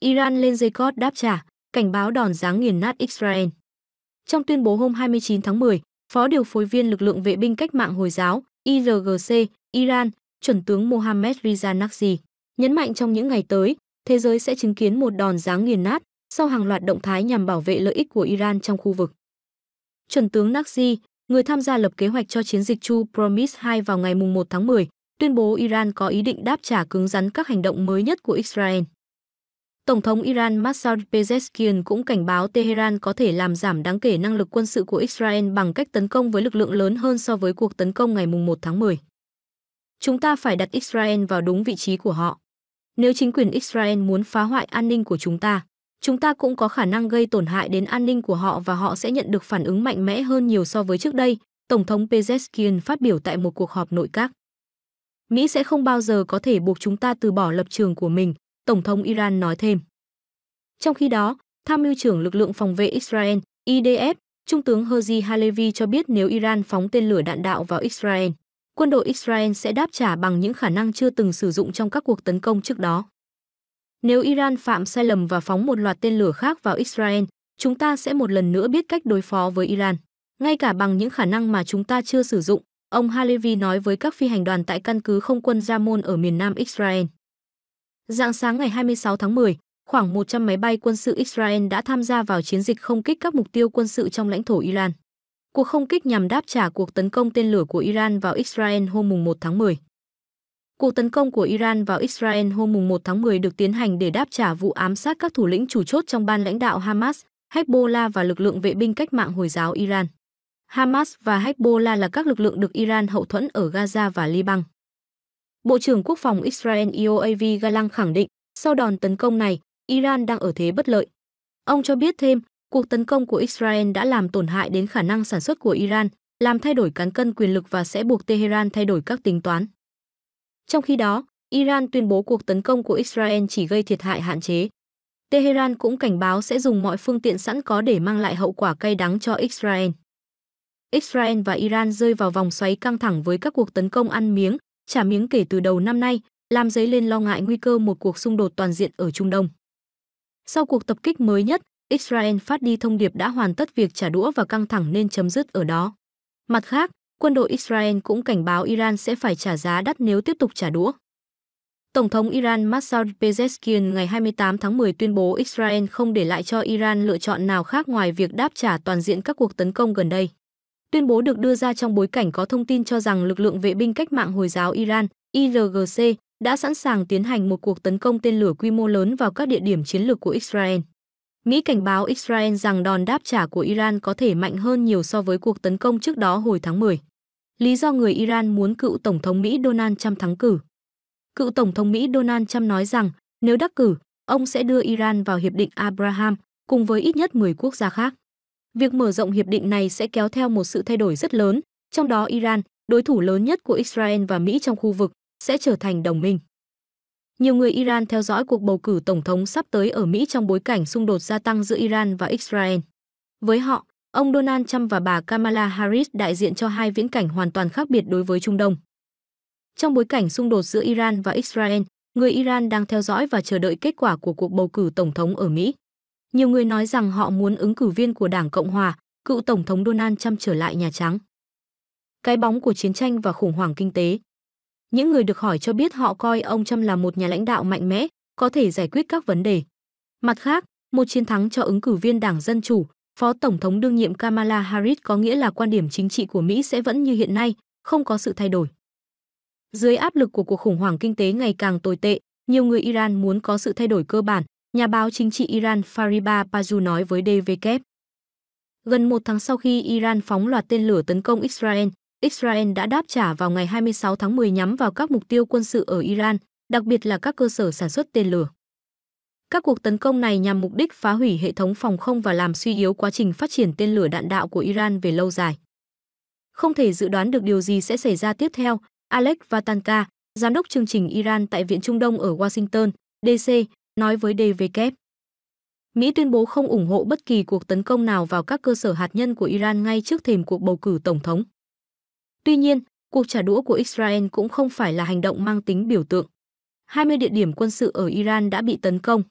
Iran lên dây cót đáp trả, cảnh báo đòn giáng nghiền nát Israel. Trong tuyên bố hôm 29 tháng 10, Phó điều phối viên lực lượng vệ binh cách mạng Hồi giáo IRGC Iran, chuẩn tướng Mohammad Riza Naqvi, nhấn mạnh trong những ngày tới, thế giới sẽ chứng kiến một đòn giáng nghiền nát sau hàng loạt động thái nhằm bảo vệ lợi ích của Iran trong khu vực. Chuẩn tướng Naqvi, người tham gia lập kế hoạch cho chiến dịch Chu Promise 2 vào ngày 1 tháng 10, tuyên bố Iran có ý định đáp trả cứng rắn các hành động mới nhất của Israel. Tổng thống Iran Masoud Pezeshkian cũng cảnh báo Tehran có thể làm giảm đáng kể năng lực quân sự của Israel bằng cách tấn công với lực lượng lớn hơn so với cuộc tấn công ngày 1 tháng 10. Chúng ta phải đặt Israel vào đúng vị trí của họ. Nếu chính quyền Israel muốn phá hoại an ninh của chúng ta, chúng ta cũng có khả năng gây tổn hại đến an ninh của họ và họ sẽ nhận được phản ứng mạnh mẽ hơn nhiều so với trước đây, Tổng thống Pezeshkian phát biểu tại một cuộc họp nội các. Mỹ sẽ không bao giờ có thể buộc chúng ta từ bỏ lập trường của mình, Tổng thống Iran nói thêm. Trong khi đó, tham mưu trưởng lực lượng phòng vệ Israel, IDF, Trung tướng Herzi Halevi cho biết nếu Iran phóng tên lửa đạn đạo vào Israel, quân đội Israel sẽ đáp trả bằng những khả năng chưa từng sử dụng trong các cuộc tấn công trước đó. Nếu Iran phạm sai lầm và phóng một loạt tên lửa khác vào Israel, chúng ta sẽ một lần nữa biết cách đối phó với Iran, ngay cả bằng những khả năng mà chúng ta chưa sử dụng, ông Halevi nói với các phi hành đoàn tại căn cứ không quân Ramon ở miền nam Israel. Dạng sáng ngày 26 tháng 10, khoảng 100 máy bay quân sự Israel đã tham gia vào chiến dịch không kích các mục tiêu quân sự trong lãnh thổ Iran. Cuộc không kích nhằm đáp trả cuộc tấn công tên lửa của Iran vào Israel hôm 1 tháng 10. Cuộc tấn công của Iran vào Israel hôm 1 tháng 10 được tiến hành để đáp trả vụ ám sát các thủ lĩnh chủ chốt trong ban lãnh đạo Hamas, Hezbollah và lực lượng vệ binh cách mạng Hồi giáo Iran. Hamas và Hezbollah là các lực lượng được Iran hậu thuẫn ở Gaza và Liban. Bộ trưởng Quốc phòng Israel Yoav e Galang khẳng định, sau đòn tấn công này, Iran đang ở thế bất lợi. Ông cho biết thêm, cuộc tấn công của Israel đã làm tổn hại đến khả năng sản xuất của Iran, làm thay đổi cán cân quyền lực và sẽ buộc Tehran thay đổi các tính toán. Trong khi đó, Iran tuyên bố cuộc tấn công của Israel chỉ gây thiệt hại hạn chế. Tehran cũng cảnh báo sẽ dùng mọi phương tiện sẵn có để mang lại hậu quả cay đắng cho Israel. Israel và Iran rơi vào vòng xoáy căng thẳng với các cuộc tấn công ăn miếng, Trả miếng kể từ đầu năm nay, làm dấy lên lo ngại nguy cơ một cuộc xung đột toàn diện ở Trung Đông. Sau cuộc tập kích mới nhất, Israel phát đi thông điệp đã hoàn tất việc trả đũa và căng thẳng nên chấm dứt ở đó. Mặt khác, quân đội Israel cũng cảnh báo Iran sẽ phải trả giá đắt nếu tiếp tục trả đũa. Tổng thống Iran Massoud Pezeshkian ngày 28 tháng 10 tuyên bố Israel không để lại cho Iran lựa chọn nào khác ngoài việc đáp trả toàn diện các cuộc tấn công gần đây. Tuyên bố được đưa ra trong bối cảnh có thông tin cho rằng lực lượng vệ binh cách mạng Hồi giáo Iran, IRGC, đã sẵn sàng tiến hành một cuộc tấn công tên lửa quy mô lớn vào các địa điểm chiến lược của Israel. Mỹ cảnh báo Israel rằng đòn đáp trả của Iran có thể mạnh hơn nhiều so với cuộc tấn công trước đó hồi tháng 10. Lý do người Iran muốn cựu Tổng thống Mỹ Donald Trump thắng cử. Cựu Tổng thống Mỹ Donald Trump nói rằng nếu đắc cử, ông sẽ đưa Iran vào Hiệp định Abraham cùng với ít nhất 10 quốc gia khác. Việc mở rộng hiệp định này sẽ kéo theo một sự thay đổi rất lớn, trong đó Iran, đối thủ lớn nhất của Israel và Mỹ trong khu vực, sẽ trở thành đồng minh. Nhiều người Iran theo dõi cuộc bầu cử tổng thống sắp tới ở Mỹ trong bối cảnh xung đột gia tăng giữa Iran và Israel. Với họ, ông Donald Trump và bà Kamala Harris đại diện cho hai viễn cảnh hoàn toàn khác biệt đối với Trung Đông. Trong bối cảnh xung đột giữa Iran và Israel, người Iran đang theo dõi và chờ đợi kết quả của cuộc bầu cử tổng thống ở Mỹ. Nhiều người nói rằng họ muốn ứng cử viên của Đảng Cộng hòa, cựu tổng thống Donald Trump trở lại Nhà Trắng. Cái bóng của chiến tranh và khủng hoảng kinh tế. Những người được hỏi cho biết họ coi ông Trump là một nhà lãnh đạo mạnh mẽ, có thể giải quyết các vấn đề. Mặt khác, một chiến thắng cho ứng cử viên Đảng Dân Chủ, Phó Tổng thống đương nhiệm Kamala Harris có nghĩa là quan điểm chính trị của Mỹ sẽ vẫn như hiện nay, không có sự thay đổi. Dưới áp lực của cuộc khủng hoảng kinh tế ngày càng tồi tệ, nhiều người Iran muốn có sự thay đổi cơ bản, Nhà báo chính trị Iran Fariba Pazu nói với DVK. Gần một tháng sau khi Iran phóng loạt tên lửa tấn công Israel, Israel đã đáp trả vào ngày 26 tháng 10 nhắm vào các mục tiêu quân sự ở Iran, đặc biệt là các cơ sở sản xuất tên lửa. Các cuộc tấn công này nhằm mục đích phá hủy hệ thống phòng không và làm suy yếu quá trình phát triển tên lửa đạn đạo của Iran về lâu dài. Không thể dự đoán được điều gì sẽ xảy ra tiếp theo, Alex Vatanka, giám đốc chương trình Iran tại Viện Trung Đông ở Washington, DC, nói với DW. Mỹ tuyên bố không ủng hộ bất kỳ cuộc tấn công nào vào các cơ sở hạt nhân của Iran ngay trước thềm cuộc bầu cử tổng thống. Tuy nhiên, cuộc trả đũa của Israel cũng không phải là hành động mang tính biểu tượng. 20 địa điểm quân sự ở Iran đã bị tấn công.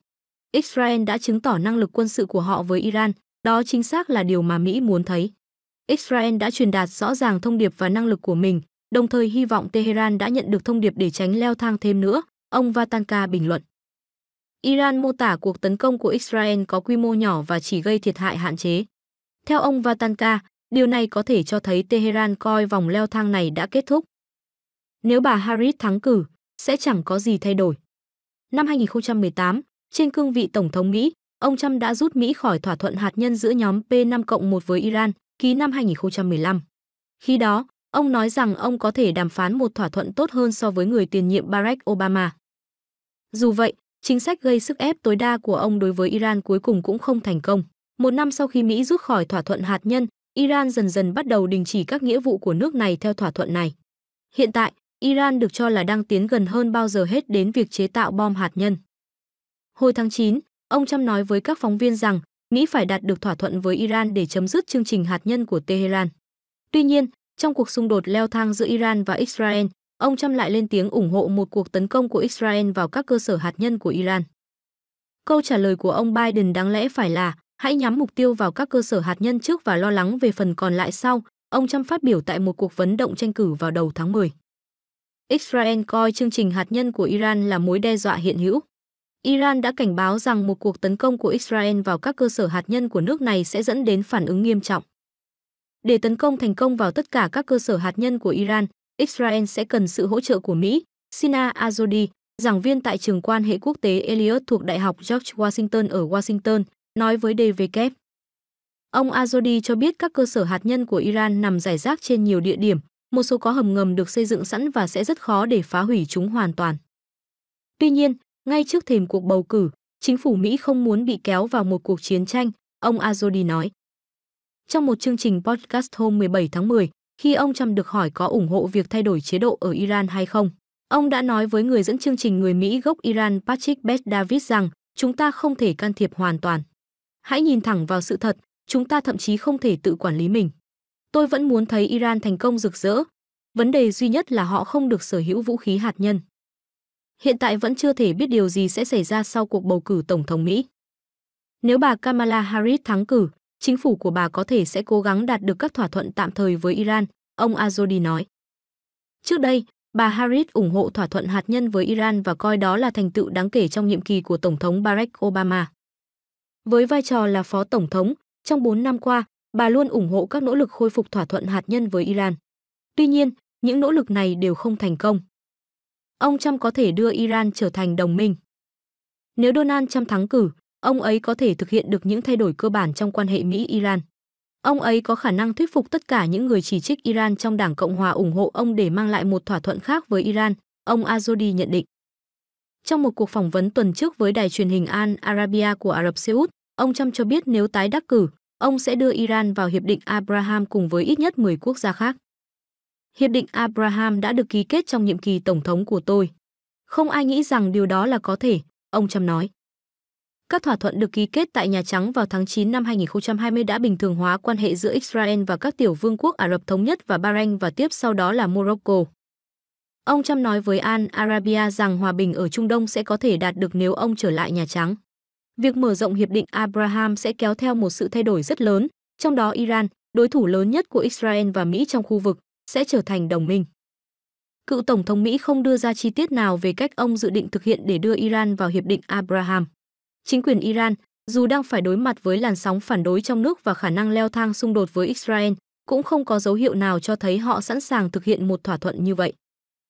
Israel đã chứng tỏ năng lực quân sự của họ với Iran, đó chính xác là điều mà Mỹ muốn thấy. Israel đã truyền đạt rõ ràng thông điệp và năng lực của mình, đồng thời hy vọng Tehran đã nhận được thông điệp để tránh leo thang thêm nữa, ông Vatanka bình luận. Iran mô tả cuộc tấn công của Israel có quy mô nhỏ và chỉ gây thiệt hại hạn chế. Theo ông Vatanka, điều này có thể cho thấy Tehran coi vòng leo thang này đã kết thúc. Nếu bà Harris thắng cử, sẽ chẳng có gì thay đổi. Năm 2018, trên cương vị Tổng thống Mỹ, ông Trump đã rút Mỹ khỏi thỏa thuận hạt nhân giữa nhóm P5 cộng 1 với Iran, ký năm 2015. Khi đó, ông nói rằng ông có thể đàm phán một thỏa thuận tốt hơn so với người tiền nhiệm Barack Obama. Dù vậy, Chính sách gây sức ép tối đa của ông đối với Iran cuối cùng cũng không thành công. Một năm sau khi Mỹ rút khỏi thỏa thuận hạt nhân, Iran dần dần bắt đầu đình chỉ các nghĩa vụ của nước này theo thỏa thuận này. Hiện tại, Iran được cho là đang tiến gần hơn bao giờ hết đến việc chế tạo bom hạt nhân. Hồi tháng 9, ông Trump nói với các phóng viên rằng Mỹ phải đạt được thỏa thuận với Iran để chấm dứt chương trình hạt nhân của Tehran. Tuy nhiên, trong cuộc xung đột leo thang giữa Iran và Israel, ông Trump lại lên tiếng ủng hộ một cuộc tấn công của Israel vào các cơ sở hạt nhân của Iran. Câu trả lời của ông Biden đáng lẽ phải là hãy nhắm mục tiêu vào các cơ sở hạt nhân trước và lo lắng về phần còn lại sau, ông Trump phát biểu tại một cuộc vấn động tranh cử vào đầu tháng 10. Israel coi chương trình hạt nhân của Iran là mối đe dọa hiện hữu. Iran đã cảnh báo rằng một cuộc tấn công của Israel vào các cơ sở hạt nhân của nước này sẽ dẫn đến phản ứng nghiêm trọng. Để tấn công thành công vào tất cả các cơ sở hạt nhân của Iran, Israel sẽ cần sự hỗ trợ của Mỹ. Sina Azodi, giảng viên tại trường quan hệ quốc tế Elliott thuộc Đại học George Washington ở Washington, nói với DW. Ông Azodi cho biết các cơ sở hạt nhân của Iran nằm rải rác trên nhiều địa điểm, một số có hầm ngầm được xây dựng sẵn và sẽ rất khó để phá hủy chúng hoàn toàn. Tuy nhiên, ngay trước thềm cuộc bầu cử, chính phủ Mỹ không muốn bị kéo vào một cuộc chiến tranh, ông Azodi nói. Trong một chương trình podcast hôm 17 tháng 10, khi ông Trump được hỏi có ủng hộ việc thay đổi chế độ ở Iran hay không, ông đã nói với người dẫn chương trình người Mỹ gốc Iran Patrick Beth Davis rằng chúng ta không thể can thiệp hoàn toàn. Hãy nhìn thẳng vào sự thật, chúng ta thậm chí không thể tự quản lý mình. Tôi vẫn muốn thấy Iran thành công rực rỡ. Vấn đề duy nhất là họ không được sở hữu vũ khí hạt nhân. Hiện tại vẫn chưa thể biết điều gì sẽ xảy ra sau cuộc bầu cử tổng thống Mỹ. Nếu bà Kamala Harris thắng cử, chính phủ của bà có thể sẽ cố gắng đạt được các thỏa thuận tạm thời với Iran, ông Azodi nói. Trước đây, bà Harris ủng hộ thỏa thuận hạt nhân với Iran và coi đó là thành tựu đáng kể trong nhiệm kỳ của Tổng thống Barack Obama. Với vai trò là phó tổng thống, trong 4 năm qua, bà luôn ủng hộ các nỗ lực khôi phục thỏa thuận hạt nhân với Iran. Tuy nhiên, những nỗ lực này đều không thành công. Ông Trump có thể đưa Iran trở thành đồng minh. Nếu Donald Trump thắng cử, ông ấy có thể thực hiện được những thay đổi cơ bản trong quan hệ Mỹ-Iran. Ông ấy có khả năng thuyết phục tất cả những người chỉ trích Iran trong Đảng Cộng hòa ủng hộ ông để mang lại một thỏa thuận khác với Iran, ông Azodi nhận định. Trong một cuộc phỏng vấn tuần trước với đài truyền hình Al Arabiya của Ả Rập Xê Út, ông Trump cho biết nếu tái đắc cử, ông sẽ đưa Iran vào Hiệp định Abraham cùng với ít nhất 10 quốc gia khác. Hiệp định Abraham đã được ký kết trong nhiệm kỳ tổng thống của tôi. Không ai nghĩ rằng điều đó là có thể, ông Trump nói. Các thỏa thuận được ký kết tại Nhà Trắng vào tháng 9 năm 2020 đã bình thường hóa quan hệ giữa Israel và các tiểu vương quốc Ả Rập Thống Nhất và Bahrain và tiếp sau đó là Morocco. Ông Trump nói với Al Arabia rằng hòa bình ở Trung Đông sẽ có thể đạt được nếu ông trở lại Nhà Trắng. Việc mở rộng Hiệp định Abraham sẽ kéo theo một sự thay đổi rất lớn, trong đó Iran, đối thủ lớn nhất của Israel và Mỹ trong khu vực, sẽ trở thành đồng minh. Cựu Tổng thống Mỹ không đưa ra chi tiết nào về cách ông dự định thực hiện để đưa Iran vào Hiệp định Abraham. Chính quyền Iran, dù đang phải đối mặt với làn sóng phản đối trong nước và khả năng leo thang xung đột với Israel, cũng không có dấu hiệu nào cho thấy họ sẵn sàng thực hiện một thỏa thuận như vậy.